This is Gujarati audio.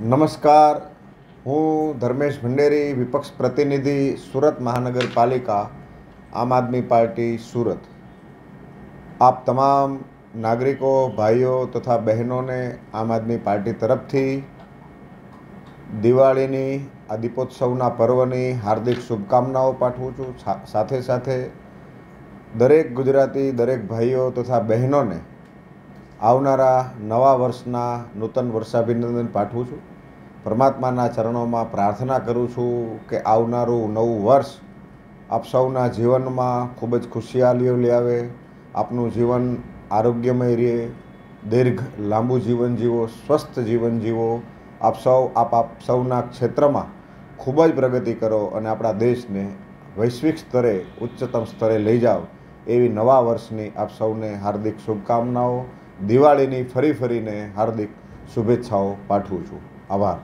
નમસ્કાર હું ધર્મેશ ભંડેરી વિપક્ષ પ્રતિનિધિ સુરત મહાનગરપાલિકા આમ આદમી પાર્ટી સુરત આપ તમામ નાગરિકો ભાઈઓ તથા બહેનોને આમ આદમી પાર્ટી તરફથી દિવાળીની આ દીપોત્સવના પર્વની હાર્દિક શુભકામનાઓ પાઠવું છું સાથે સાથે દરેક ગુજરાતી દરેક ભાઈઓ તથા બહેનોને આવનારા નવા વર્ષના નૂતન વર્ષાભિનંદન પાઠવું છું પરમાત્માના ચરણોમાં પ્રાર્થના કરું છું કે આવનારું નવું વર્ષ આપ સૌના જીવનમાં ખૂબ જ ખુશિયાલીઓ લઈ આવે આપનું જીવન આરોગ્યમય રહે દીર્ઘ લાંબુ જીવન જીવો સ્વસ્થ જીવન જીવો આપ સૌ આપ આપ સૌના ક્ષેત્રમાં ખૂબ જ પ્રગતિ કરો અને આપણા દેશને વૈશ્વિક સ્તરે ઉચ્ચતમ સ્તરે લઈ જાઓ એવી નવા વર્ષની આપ સૌને હાર્દિક શુભકામનાઓ દિવાળીની ફરી ફરીને હાર્દિક શુભેચ્છાઓ પાઠવું છું આભાર